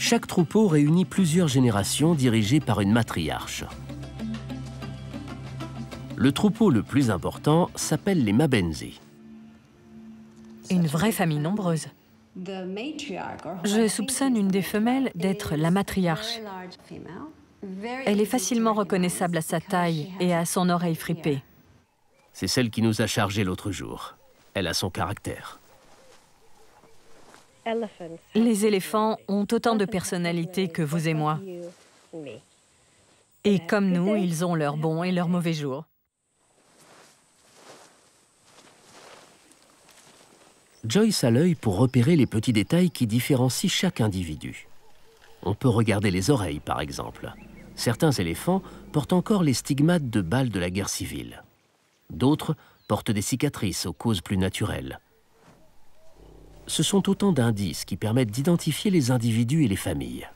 Chaque troupeau réunit plusieurs générations dirigées par une matriarche. Le troupeau le plus important s'appelle les Mabenzi. Une vraie famille nombreuse. Je soupçonne une des femelles d'être la matriarche. Elle est facilement reconnaissable à sa taille et à son oreille fripée. C'est celle qui nous a chargés l'autre jour. Elle a son caractère. Les éléphants ont autant de personnalité que vous et moi. Et comme nous, ils ont leurs bons et leurs mauvais jours. Joyce a l'œil pour repérer les petits détails qui différencient chaque individu. On peut regarder les oreilles, par exemple. Certains éléphants portent encore les stigmates de balles de la guerre civile. D'autres portent des cicatrices aux causes plus naturelles ce sont autant d'indices qui permettent d'identifier les individus et les familles.